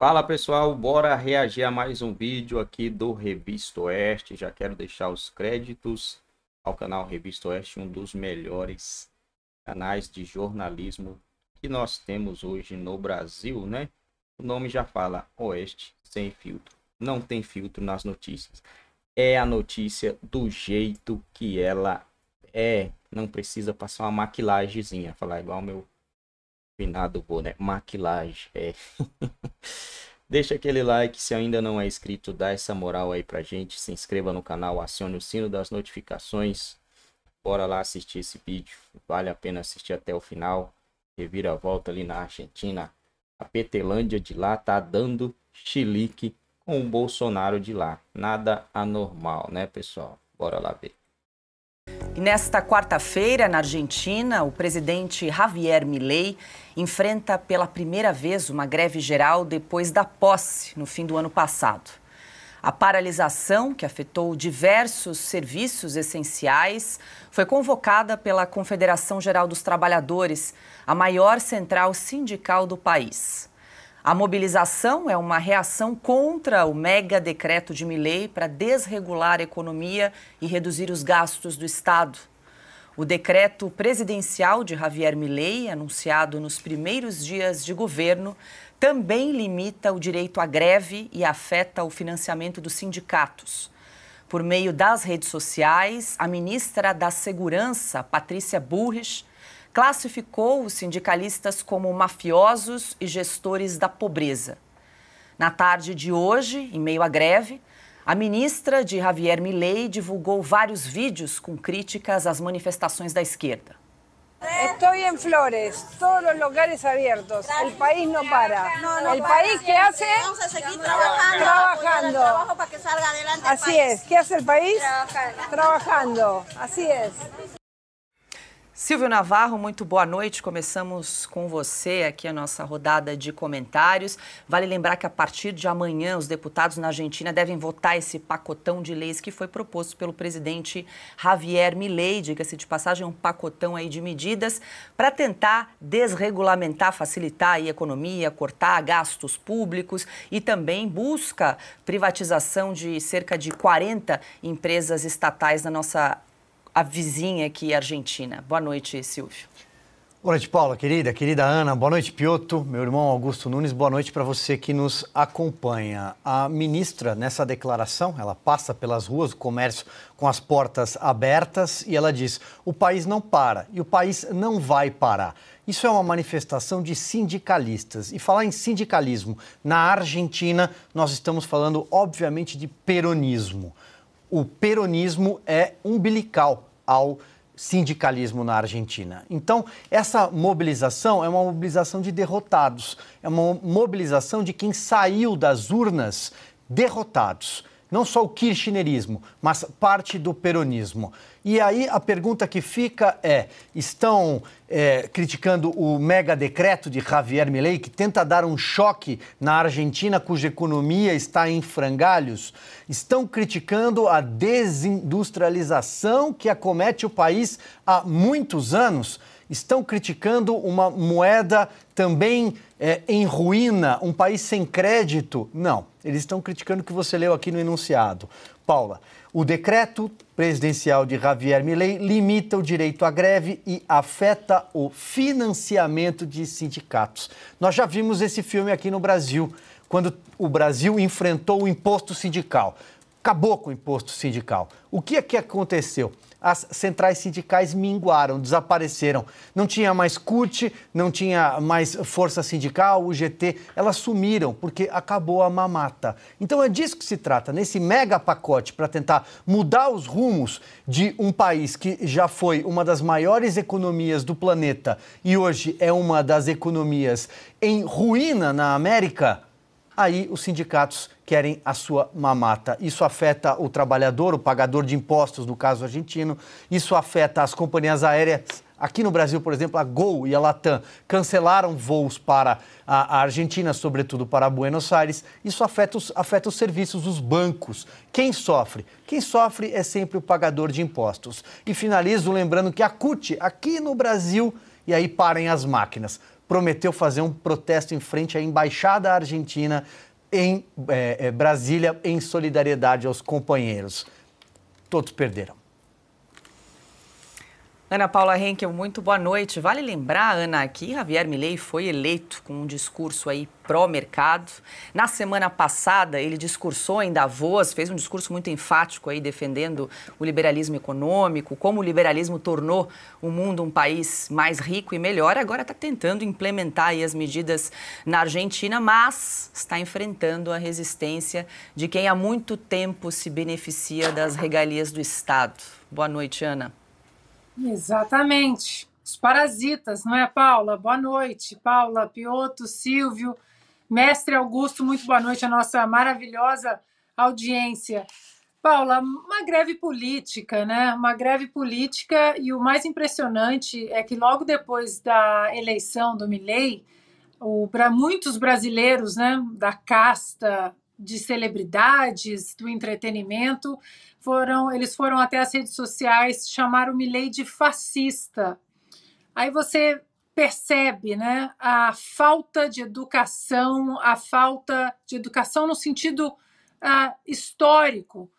Fala pessoal, bora reagir a mais um vídeo aqui do Revista Oeste. Já quero deixar os créditos ao canal Revista Oeste, um dos melhores canais de jornalismo que nós temos hoje no Brasil, né? O nome já fala Oeste sem filtro. Não tem filtro nas notícias. É a notícia do jeito que ela é. Não precisa passar uma maquilagemzinha, falar igual meu Finado vou, né? Maquilagem. É. Deixa aquele like, se ainda não é inscrito, dá essa moral aí pra gente. Se inscreva no canal, acione o sino das notificações. Bora lá assistir esse vídeo. Vale a pena assistir até o final. Revira a volta ali na Argentina. A Petelândia de lá tá dando chilique com o Bolsonaro de lá. Nada anormal, né, pessoal? Bora lá ver. E nesta quarta-feira, na Argentina, o presidente Javier Milei enfrenta pela primeira vez uma greve geral depois da posse no fim do ano passado. A paralisação, que afetou diversos serviços essenciais, foi convocada pela Confederação Geral dos Trabalhadores, a maior central sindical do país. A mobilização é uma reação contra o mega decreto de Milei para desregular a economia e reduzir os gastos do Estado. O decreto presidencial de Javier Milei, anunciado nos primeiros dias de governo, também limita o direito à greve e afeta o financiamento dos sindicatos. Por meio das redes sociais, a ministra da Segurança, Patrícia Burrich, classificou os sindicalistas como mafiosos e gestores da pobreza. Na tarde de hoje, em meio à greve, a ministra de Javier Milei divulgou vários vídeos com críticas às manifestações da esquerda. Estou em Flores, todos os lugares abertos. O país não para. O país que faz? Trabalhando. Trabalhando. Assim é. O Que faz o país? Trabalhando. Assim é. Silvio Navarro, muito boa noite. Começamos com você aqui a nossa rodada de comentários. Vale lembrar que a partir de amanhã os deputados na Argentina devem votar esse pacotão de leis que foi proposto pelo presidente Javier Milei, diga-se de passagem, um pacotão aí de medidas para tentar desregulamentar, facilitar a economia, cortar gastos públicos e também busca privatização de cerca de 40 empresas estatais na nossa a vizinha aqui, Argentina. Boa noite, Silvio. Boa noite, Paula, querida, querida Ana. Boa noite, Pioto, meu irmão Augusto Nunes. Boa noite para você que nos acompanha. A ministra, nessa declaração, ela passa pelas ruas do comércio com as portas abertas e ela diz: o país não para e o país não vai parar. Isso é uma manifestação de sindicalistas. E falar em sindicalismo na Argentina, nós estamos falando, obviamente, de peronismo. O peronismo é umbilical ao sindicalismo na Argentina. Então, essa mobilização é uma mobilização de derrotados, é uma mobilização de quem saiu das urnas derrotados não só o kirchnerismo, mas parte do peronismo. E aí a pergunta que fica é: estão é, criticando o mega decreto de Javier Milei, que tenta dar um choque na Argentina, cuja economia está em frangalhos? Estão criticando a desindustrialização que acomete o país há muitos anos? estão criticando uma moeda também é, em ruína, um país sem crédito. Não, eles estão criticando o que você leu aqui no enunciado. Paula, o decreto presidencial de Javier Milei limita o direito à greve e afeta o financiamento de sindicatos. Nós já vimos esse filme aqui no Brasil, quando o Brasil enfrentou o imposto sindical. Acabou com o imposto sindical. O que é que aconteceu? as centrais sindicais minguaram, desapareceram. Não tinha mais CUT, não tinha mais Força Sindical, UGT, elas sumiram porque acabou a mamata. Então é disso que se trata, nesse mega pacote para tentar mudar os rumos de um país que já foi uma das maiores economias do planeta e hoje é uma das economias em ruína na América aí os sindicatos querem a sua mamata. Isso afeta o trabalhador, o pagador de impostos, no caso argentino, isso afeta as companhias aéreas. Aqui no Brasil, por exemplo, a Gol e a Latam cancelaram voos para a Argentina, sobretudo para Buenos Aires. Isso afeta os, afeta os serviços, os bancos. Quem sofre? Quem sofre é sempre o pagador de impostos. E finalizo lembrando que a CUT, aqui no Brasil, e aí parem as máquinas prometeu fazer um protesto em frente à Embaixada Argentina em é, é, Brasília em solidariedade aos companheiros. Todos perderam. Ana Paula Henkel, muito boa noite. Vale lembrar, Ana, que Javier Milei foi eleito com um discurso aí pró-mercado. Na semana passada, ele discursou em Davos, fez um discurso muito enfático aí defendendo o liberalismo econômico, como o liberalismo tornou o mundo um país mais rico e melhor. Agora está tentando implementar aí as medidas na Argentina, mas está enfrentando a resistência de quem há muito tempo se beneficia das regalias do Estado. Boa noite, Ana. Exatamente. Os parasitas, não é, Paula? Boa noite, Paula, Pioto, Silvio, mestre Augusto, muito boa noite à nossa maravilhosa audiência. Paula, uma greve política, né? Uma greve política e o mais impressionante é que logo depois da eleição do Milei, para muitos brasileiros, né, da casta de celebridades, do entretenimento, foram eles foram até as redes sociais chamar o Milley de fascista. Aí você percebe, né, a falta de educação, a falta de educação no sentido ah, histórico.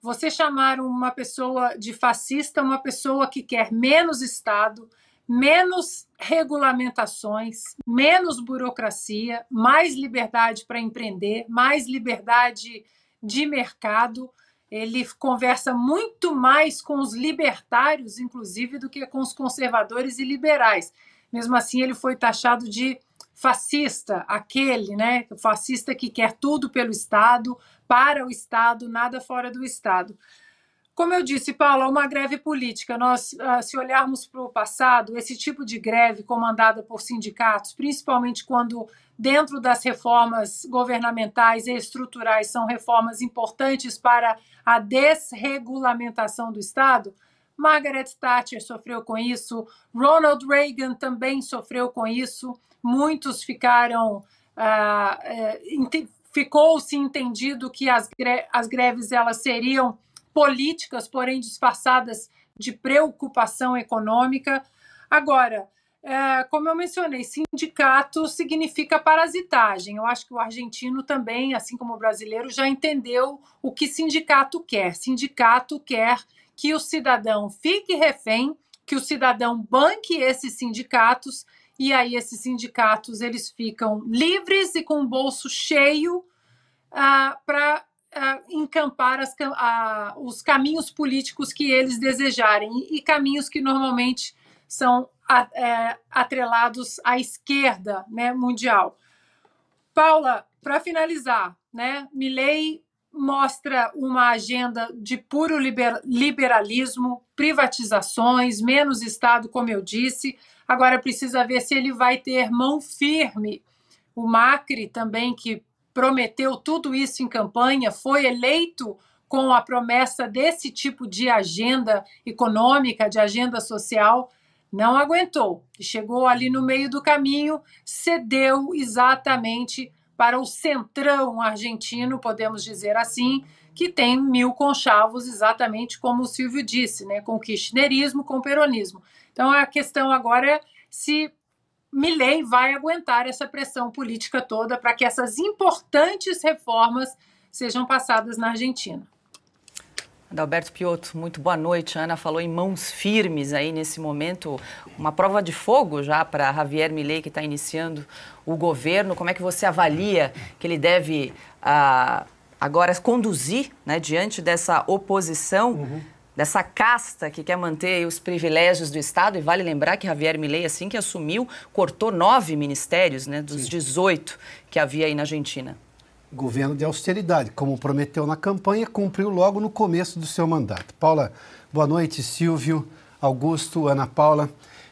Você chamar uma pessoa de fascista, uma pessoa que quer menos Estado, menos regulamentações, menos burocracia, mais liberdade para empreender, mais liberdade de mercado. Ele conversa muito mais com os libertários, inclusive, do que com os conservadores e liberais. Mesmo assim, ele foi taxado de fascista, aquele, né, fascista que quer tudo pelo Estado, para o Estado, nada fora do Estado. Como eu disse, Paula, uma greve política. Nós, ah, se olharmos para o passado, esse tipo de greve comandada por sindicatos, principalmente quando dentro das reformas governamentais e estruturais são reformas importantes para a desregulamentação do Estado, Margaret Thatcher sofreu com isso, Ronald Reagan também sofreu com isso, muitos ficaram. Uh, ficou-se entendido que as, gre as greves elas seriam políticas, porém disfarçadas de preocupação econômica. Agora, é, como eu mencionei, sindicato significa parasitagem. Eu acho que o argentino também, assim como o brasileiro, já entendeu o que sindicato quer. Sindicato quer que o cidadão fique refém, que o cidadão banque esses sindicatos e aí esses sindicatos eles ficam livres e com o bolso cheio ah, para encampar as, os caminhos políticos que eles desejarem e, e caminhos que normalmente são a, é, atrelados à esquerda né, mundial. Paula, para finalizar, né, Milley mostra uma agenda de puro liber, liberalismo, privatizações, menos Estado, como eu disse. Agora precisa ver se ele vai ter mão firme. O Macri também, que prometeu tudo isso em campanha, foi eleito com a promessa desse tipo de agenda econômica, de agenda social, não aguentou. Chegou ali no meio do caminho, cedeu exatamente para o centrão argentino, podemos dizer assim, que tem mil conchavos, exatamente como o Silvio disse, né? com o kirchnerismo, com o peronismo. Então a questão agora é se Milley vai aguentar essa pressão política toda para que essas importantes reformas sejam passadas na Argentina. Adalberto Piotto, muito boa noite. A Ana falou em mãos firmes aí nesse momento, uma prova de fogo já para Javier Milei que está iniciando o governo. Como é que você avalia que ele deve ah, agora conduzir né, diante dessa oposição? Uhum dessa casta que quer manter os privilégios do Estado. E vale lembrar que Javier Milei, assim que assumiu, cortou nove ministérios né, dos Sim. 18 que havia aí na Argentina. Governo de austeridade, como prometeu na campanha, cumpriu logo no começo do seu mandato. Paula, boa noite. Silvio, Augusto, Ana Paula.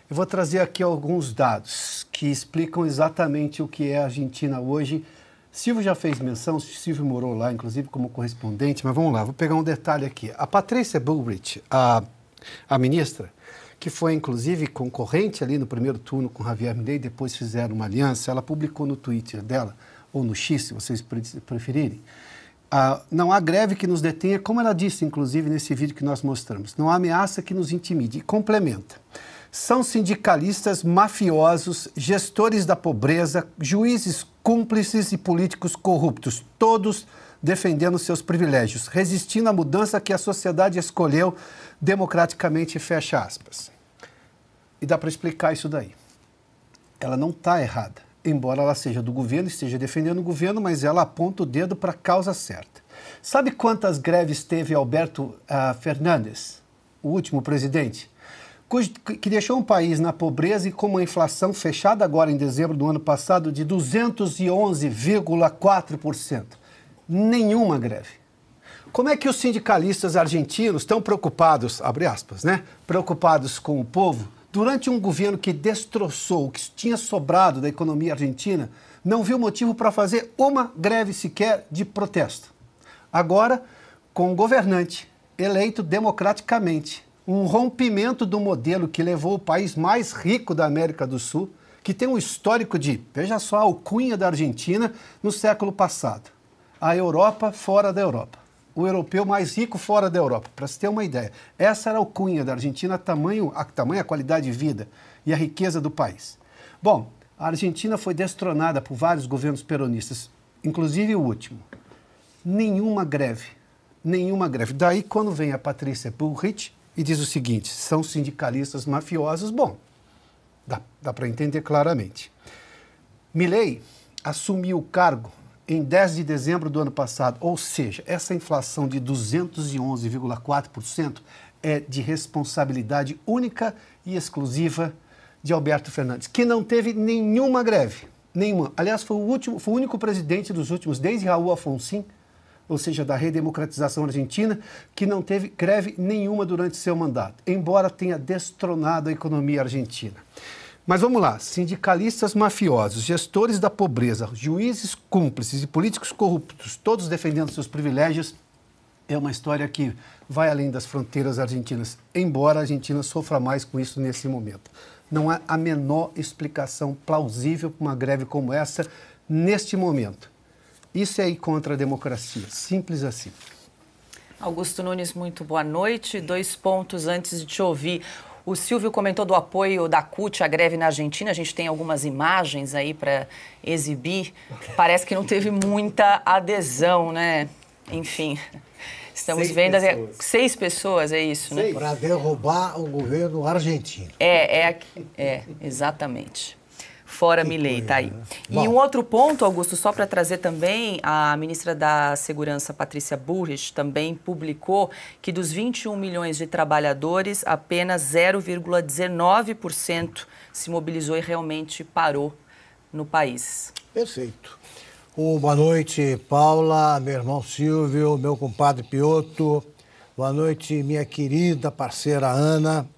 Eu vou trazer aqui alguns dados que explicam exatamente o que é a Argentina hoje Silvio já fez menção, Silvio morou lá, inclusive, como correspondente, mas vamos lá, vou pegar um detalhe aqui. A Patrícia Bullrich, a, a ministra, que foi inclusive concorrente ali no primeiro turno com Javier Milei, depois fizeram uma aliança, ela publicou no Twitter dela, ou no X, se vocês preferirem, ah, não há greve que nos detenha, como ela disse, inclusive, nesse vídeo que nós mostramos, não há ameaça que nos intimide. E complementa, são sindicalistas mafiosos, gestores da pobreza, juízes cúmplices e políticos corruptos, todos defendendo seus privilégios, resistindo à mudança que a sociedade escolheu democraticamente, fecha aspas. E dá para explicar isso daí. Ela não está errada, embora ela seja do governo, esteja defendendo o governo, mas ela aponta o dedo para a causa certa. Sabe quantas greves teve Alberto uh, Fernandes, o último presidente? que deixou um país na pobreza e com uma inflação fechada agora em dezembro do ano passado de 211,4%. Nenhuma greve. Como é que os sindicalistas argentinos estão preocupados, abre aspas, né? Preocupados com o povo, durante um governo que destroçou o que tinha sobrado da economia argentina, não viu motivo para fazer uma greve sequer de protesto. Agora, com um governante eleito democraticamente, um rompimento do modelo que levou o país mais rico da América do Sul, que tem um histórico de, veja só, a alcunha da Argentina no século passado. A Europa fora da Europa. O europeu mais rico fora da Europa, para se ter uma ideia. Essa era a alcunha da Argentina, a tamanho, a qualidade de vida e a riqueza do país. Bom, a Argentina foi destronada por vários governos peronistas, inclusive o último. Nenhuma greve, nenhuma greve. Daí, quando vem a Patrícia Bullrich, e diz o seguinte: são sindicalistas mafiosos. Bom, dá, dá para entender claramente. Milley assumiu o cargo em 10 de dezembro do ano passado, ou seja, essa inflação de 211,4% é de responsabilidade única e exclusiva de Alberto Fernandes, que não teve nenhuma greve, nenhuma. Aliás, foi o último, foi o único presidente dos últimos desde Raul Afonso ou seja, da redemocratização argentina, que não teve greve nenhuma durante seu mandato, embora tenha destronado a economia argentina. Mas vamos lá, sindicalistas mafiosos, gestores da pobreza, juízes cúmplices e políticos corruptos, todos defendendo seus privilégios, é uma história que vai além das fronteiras argentinas, embora a Argentina sofra mais com isso nesse momento. Não há a menor explicação plausível para uma greve como essa neste momento. Isso é ir contra a democracia, simples assim. Augusto Nunes, muito boa noite. Dois pontos antes de te ouvir. O Silvio comentou do apoio da CUT à greve na Argentina. A gente tem algumas imagens aí para exibir. Parece que não teve muita adesão, né? Enfim, estamos seis vendo pessoas. seis pessoas, é isso, né? seis. né? Para derrubar o governo argentino. É, é, é, exatamente. Fora que Milley, tá aí. Né? E um outro ponto, Augusto, só para trazer também, a ministra da Segurança, Patrícia Burris, também publicou que dos 21 milhões de trabalhadores, apenas 0,19% se mobilizou e realmente parou no país. Perfeito. Boa noite, Paula, meu irmão Silvio, meu compadre Pioto. Boa noite, minha querida parceira Ana.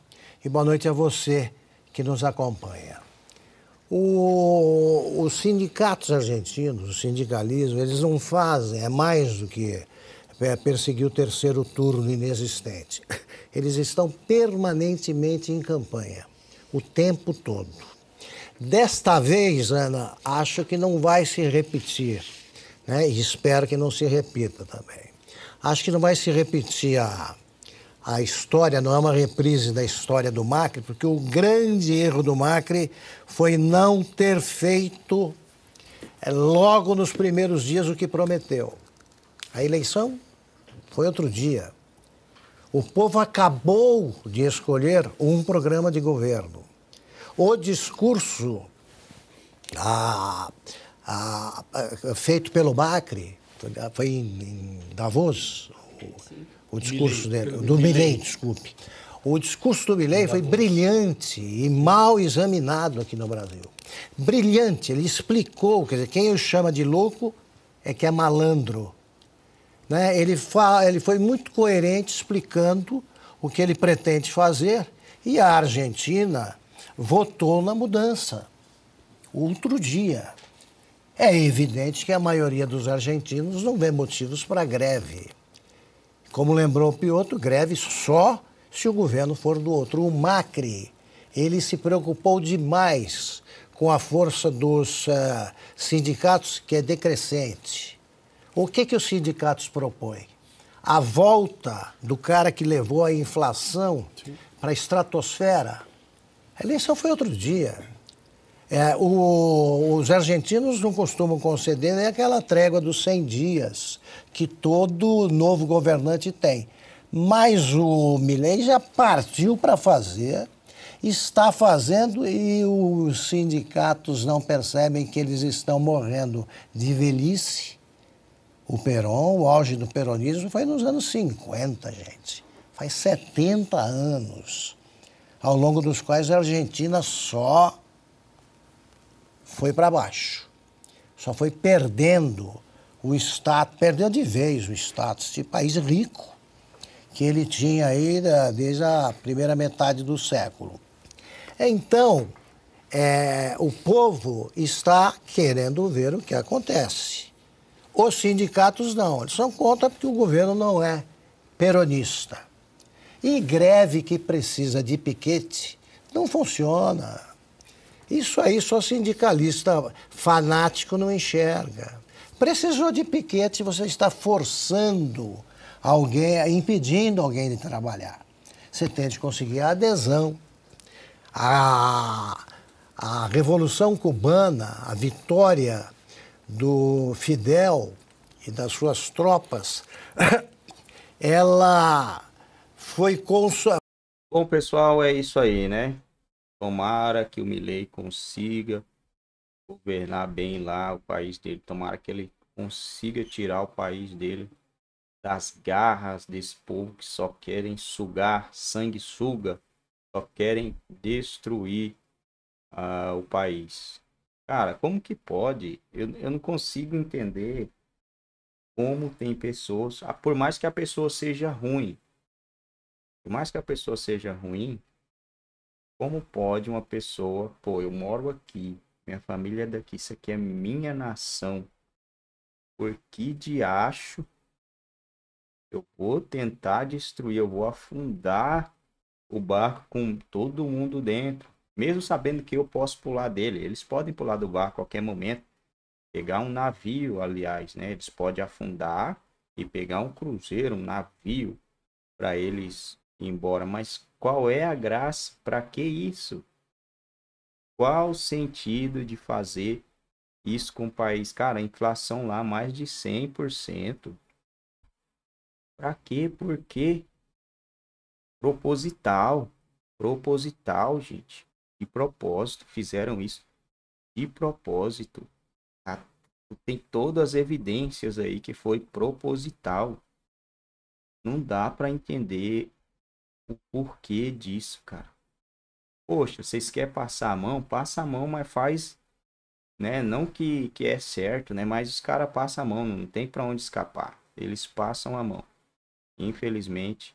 E boa noite a você que nos acompanha o, os sindicatos argentinos, o sindicalismo, eles não fazem, é mais do que é perseguir o terceiro turno inexistente. Eles estão permanentemente em campanha, o tempo todo. Desta vez, Ana, acho que não vai se repetir, né? e espero que não se repita também. Acho que não vai se repetir a a história não é uma reprise da história do Macri, porque o grande erro do Macri foi não ter feito eh, logo nos primeiros dias o que prometeu. A eleição foi outro dia. O povo acabou de escolher um programa de governo. O discurso a, a, a, feito pelo Macri, foi em, em Davos, Sim o discurso dele, do Milley, desculpe. O discurso do Milley foi brilhante e mal examinado aqui no Brasil. Brilhante, ele explicou, quer dizer, quem o chama de louco é que é malandro. Né? Ele, ele foi muito coerente explicando o que ele pretende fazer e a Argentina votou na mudança. Outro dia. É evidente que a maioria dos argentinos não vê motivos para greve. Como lembrou o Piotr, greve só se o governo for do outro. O Macri, ele se preocupou demais com a força dos uh, sindicatos, que é decrescente. O que, que os sindicatos propõem? A volta do cara que levou a inflação para a estratosfera. A eleição foi outro dia. É, o, os argentinos não costumam conceder nem aquela trégua dos 100 dias que todo novo governante tem. Mas o Milley já partiu para fazer, está fazendo e os sindicatos não percebem que eles estão morrendo de velhice. O Peron, o auge do peronismo foi nos anos 50, gente. Faz 70 anos, ao longo dos quais a Argentina só foi para baixo. Só foi perdendo o Estado, perdeu de vez o status de país rico que ele tinha aí desde a primeira metade do século. Então, é, o povo está querendo ver o que acontece. Os sindicatos não, eles são contra porque o governo não é peronista. E greve que precisa de piquete não funciona. Isso aí só sindicalista fanático não enxerga. Precisou de piquete, você está forçando alguém, impedindo alguém de trabalhar. Você tem de conseguir a adesão. A, a Revolução Cubana, a vitória do Fidel e das suas tropas, ela foi sua. Bom, pessoal, é isso aí, né? Tomara que o Milley consiga governar bem lá o país dele. Tomara que ele consiga tirar o país dele das garras desse povo que só querem sugar sangue suga, só querem destruir uh, o país. Cara, como que pode? Eu, eu não consigo entender como tem pessoas, ah, por mais que a pessoa seja ruim, por mais que a pessoa seja ruim, como pode uma pessoa, pô, eu moro aqui, minha família é daqui, isso aqui é minha nação. Por que de acho eu vou tentar destruir, eu vou afundar o barco com todo mundo dentro. Mesmo sabendo que eu posso pular dele, eles podem pular do barco a qualquer momento. Pegar um navio, aliás, né? Eles podem afundar e pegar um cruzeiro, um navio, para eles ir embora. Mas qual é a graça? Para que isso? qual o sentido de fazer isso com o país? Cara, a inflação lá mais de 100%. Pra quê? Por quê? Proposital. Proposital, gente. De propósito. Fizeram isso de propósito. Tá? Tem todas as evidências aí que foi proposital. Não dá para entender o porquê disso, cara. Poxa, vocês querem passar a mão? Passa a mão, mas faz, né? Não que, que é certo, né? Mas os caras passam a mão, não tem para onde escapar. Eles passam a mão. Infelizmente,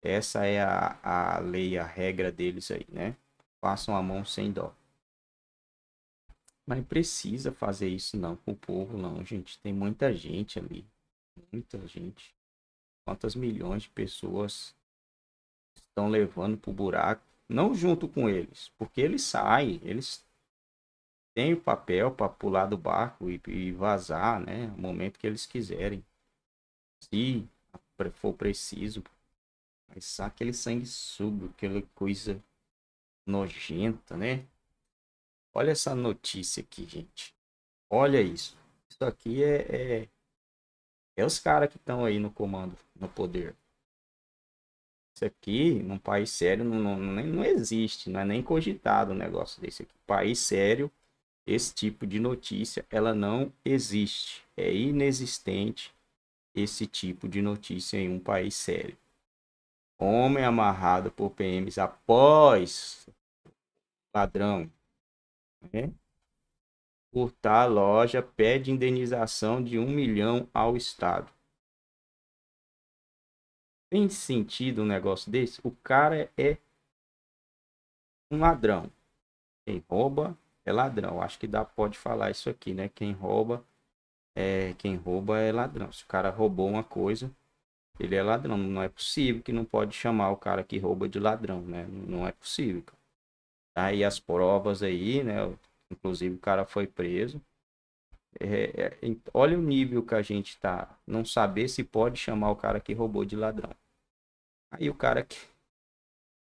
essa é a, a lei, a regra deles aí, né? Passam a mão sem dó. Mas precisa fazer isso não com o povo, não, gente. Tem muita gente ali. Muita gente. Quantas milhões de pessoas estão levando pro buraco não junto com eles, porque eles saem, eles têm o papel para pular do barco e, e vazar, né, no momento que eles quiserem, se for preciso. Mas sabe aquele sugo, aquela coisa nojenta, né? Olha essa notícia aqui, gente. Olha isso. Isso aqui é, é, é os caras que estão aí no comando, no poder. Isso aqui, num país sério, não, não, nem, não existe, não é nem cogitado um negócio desse aqui. País sério, esse tipo de notícia, ela não existe. É inexistente esse tipo de notícia em um país sério. Homem amarrado por PMs após ladrão. Né? a loja pede indenização de um milhão ao Estado. Tem sentido um negócio desse? O cara é um ladrão. Quem rouba é ladrão. Acho que dá, pode falar isso aqui, né? Quem rouba é quem rouba é ladrão. Se o cara roubou uma coisa, ele é ladrão. Não é possível que não pode chamar o cara que rouba de ladrão, né? Não é possível. Tá aí as provas aí, né? Inclusive o cara foi preso. É, é, olha o nível que a gente tá. Não saber se pode chamar o cara que roubou de ladrão. Aí o cara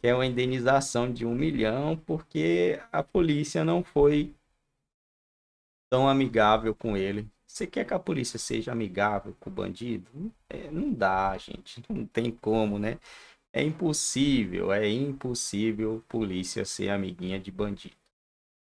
quer uma indenização de um milhão porque a polícia não foi tão amigável com ele. Você quer que a polícia seja amigável com o bandido? É, não dá, gente. Não tem como, né? É impossível, é impossível polícia ser amiguinha de bandido.